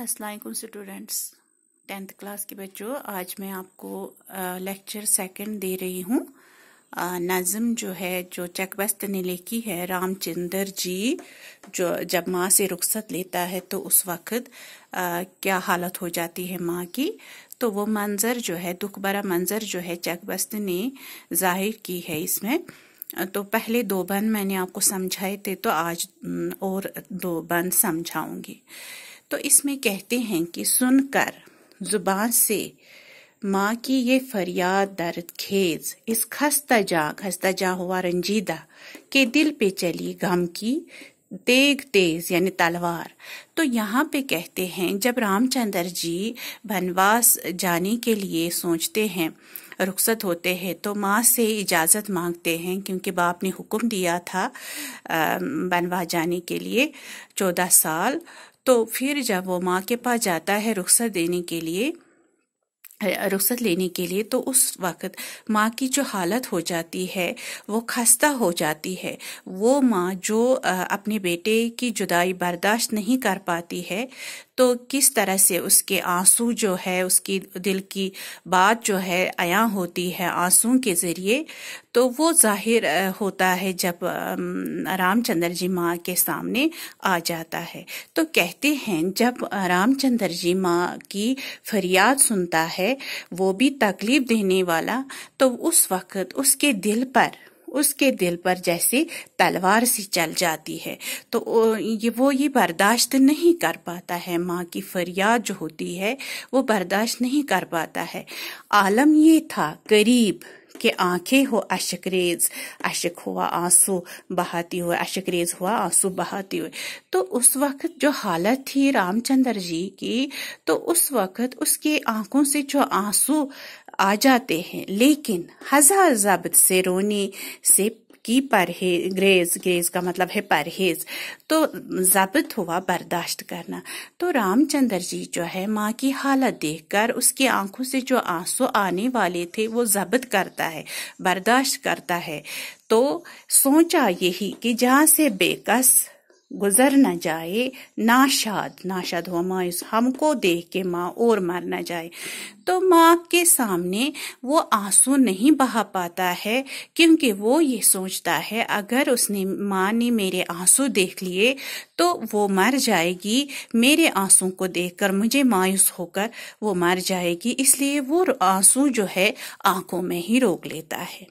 असलकुम students tenth class के बच्चों आज मैं आपको लेक्चर सेकंड दे रही हूँ नज़म जो है जो चकबस्त ने लिखी है रामचंद्र जी जो जब माँ से रुख्सत लेता है तो उस वक्त आ, क्या हालत हो जाती है माँ की तो वो मंज़र जो है दुख भरा मंज़र जो है चकबस्त ने जाहिर की है इसमें तो पहले दो बंद मैंने आपको समझाए थे तो आज और दो बंद समझाऊंगी तो इसमें कहते हैं कि सुनकर जुबान से माँ की ये फरियाद दर्द खेज इस खस्ता जा खस्ता जा हुआ रंजीदा के दिल पे चली गम की तेग तेज यानी तलवार तो यहाँ पे कहते हैं जब रामचंद्र जी बनवास जाने के लिए सोचते हैं रुखसत होते हैं तो माँ से इजाज़त मांगते हैं क्योंकि बाप ने हुक्म दिया था बनवास जाने के लिए चौदह साल तो फिर जब वो माँ के पास जाता है रुखसत देने के लिए रुख्सत लेने के लिए तो उस वक्त माँ की जो हालत हो जाती है वो खस्ता हो जाती है वो माँ जो अपने बेटे की जुदाई बर्दाश्त नहीं कर पाती है तो किस तरह से उसके आंसू जो है उसकी दिल की बात जो है आया होती है आंसू के ज़रिए तो वो जाहिर होता है जब रामचंद्र जी माँ के सामने आ जाता है तो कहते हैं जब रामचंद्र जी माँ की फरियाद सुनता है है वो भी तकलीफ देने वाला तो उस वक्त उसके दिल पर उसके दिल पर जैसे तलवार सी चल जाती है तो ये वो ये बर्दाश्त नहीं कर पाता है माँ की फरियाद जो होती है वो बर्दाश्त नहीं कर पाता है आलम ये था गरीब के आंखें हो रेज अशक हुआ आंसू बहाती हुए रेज हुआ आंसू बहाती हुए तो उस वक्त जो हालत थी रामचंद्र जी की तो उस वक्त उसकी आंखों से जो आंसू आ जाते हैं लेकिन हजार जब्त से रोने से की परहेज ग्रेज ग्रेज का मतलब है परहेज तो जब्त हुआ बर्दाश्त करना तो रामचंद्र जी जो है माँ की हालत देखकर उसकी आंखों से जो आंसू आने वाले थे वो जब्त करता है बर्दाश्त करता है तो सोचा यही कि जहाँ से बेकस गुजर न जाए नाशाद नाशाद हुआ मायूस हमको देख के माँ और मर न जाए तो माँ के सामने वो आंसू नहीं बहा पाता है क्योंकि वो ये सोचता है अगर उसने माँ ने मेरे आंसू देख लिए तो वो मर जाएगी मेरे आंसू को देखकर मुझे मायूस होकर वो मर जाएगी इसलिए वो आंसू जो है आंखों में ही रोक लेता है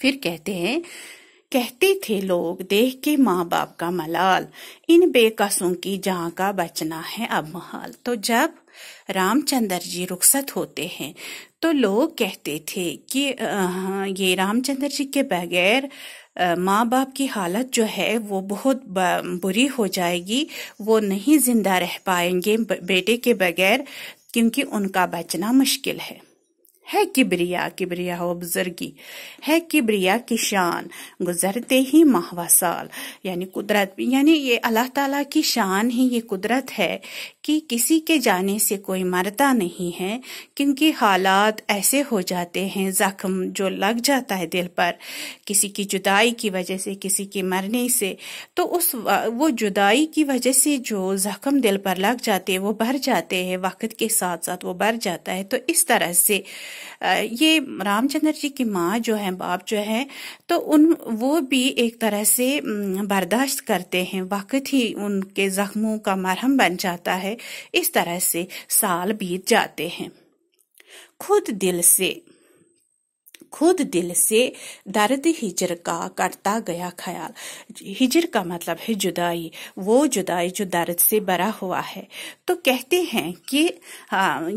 फिर कहते हैं कहते थे लोग देख के माँ बाप का मलाल इन बेकसों की जहाँ का बचना है अब महाल तो जब रामचंद्र जी रुखसत होते हैं तो लोग कहते थे कि ये रामचंद्र जी के बगैर माँ बाप की हालत जो है वो बहुत बुरी हो जाएगी वो नहीं जिंदा रह पाएंगे बेटे के बगैर क्योंकि उनका बचना मुश्किल है है किबरिया किबरिया हो बुजुर्गी है किबरिया की शान गुजरते ही माहवा साल यानी कुदरत यानी ये अल्लाह ताला की शान ही ये कुदरत है कि किसी के जाने से कोई मरता नहीं है क्योंकि हालात ऐसे हो जाते हैं जख्म जो लग जाता है दिल पर किसी की जुदाई की वजह से किसी के मरने से तो उस वो जुदाई की वजह से जो जख्म दिल पर लग जाते हैं वो भर जाते हैं वक्त के साथ साथ वो भर जाता है तो इस तरह से ये रामचंद्र जी की माँ जो है बाप जो है तो उन वो भी एक तरह से बर्दाश्त करते हैं वक्त ही उनके जख्मों का मरहम बन जाता है है इस तरह से साल बीत जाते हैं खुद दिल से खुद दिल से दर्द हिजर का करता गया ख्याल हिजर का मतलब है जुदाई वो जुदाई जो दर्द से भरा हुआ है तो कहते हैं कि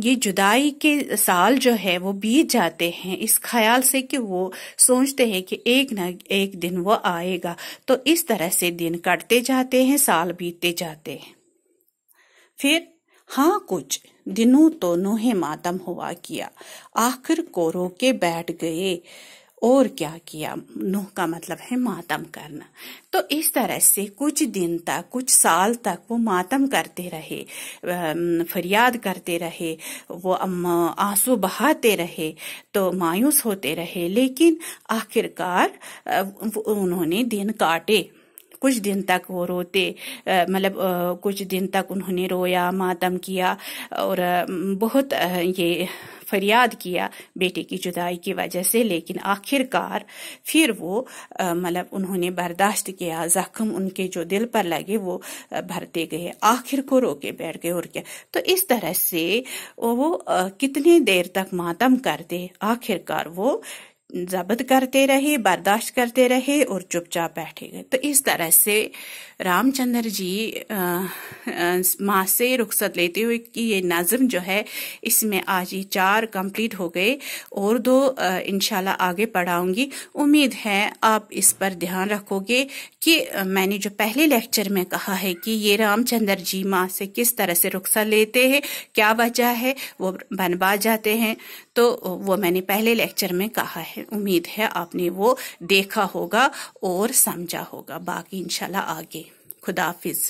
ये जुदाई के साल जो है वो बीत जाते हैं इस ख्याल से कि वो सोचते हैं कि एक न एक दिन वो आएगा तो इस तरह से दिन कटते जाते हैं साल बीतते जाते हैं फिर हाँ कुछ दिनों तो नोहे मातम हुआ किया आखिर को रोके बैठ गए और क्या किया नुह का मतलब है मातम करना तो इस तरह से कुछ दिन तक कुछ साल तक वो मातम करते रहे फरियाद करते रहे वो आंसू बहाते रहे तो मायूस होते रहे लेकिन आखिरकार उन्होंने दिन काटे कुछ दिन तक वो रोते मतलब कुछ दिन तक उन्होंने रोया मातम किया और बहुत ये फरियाद किया बेटे की जुदाई की वजह से लेकिन आखिरकार फिर वो मतलब उन्होंने बर्दाश्त किया जख्म उनके जो दिल पर लगे वो भरते गए आखिर को रोके बैठ गए और क्या तो इस तरह से वो कितनी देर तक मातम करते आखिरकार वो जबत करते रहे बर्दाश्त करते रहे और चुपचाप बैठे गए तो इस तरह से रामचंद्र जी माँ से रुख्सत लेते हुए कि ये नज़म जो है इसमें आज ये चार कंप्लीट हो गए और दो इनशाला आगे पढ़ाऊंगी उम्मीद है आप इस पर ध्यान रखोगे कि मैंने जो पहले लेक्चर में कहा है कि ये रामचंद्र जी माँ से किस तरह से रुखसत लेते हैं क्या वजह है वो बनवा जाते हैं तो वो मैंने पहले लेक्चर में कहा है उम्मीद है आपने वो देखा होगा और समझा होगा बाकी इंशाल्लाह आगे खुदाफिज़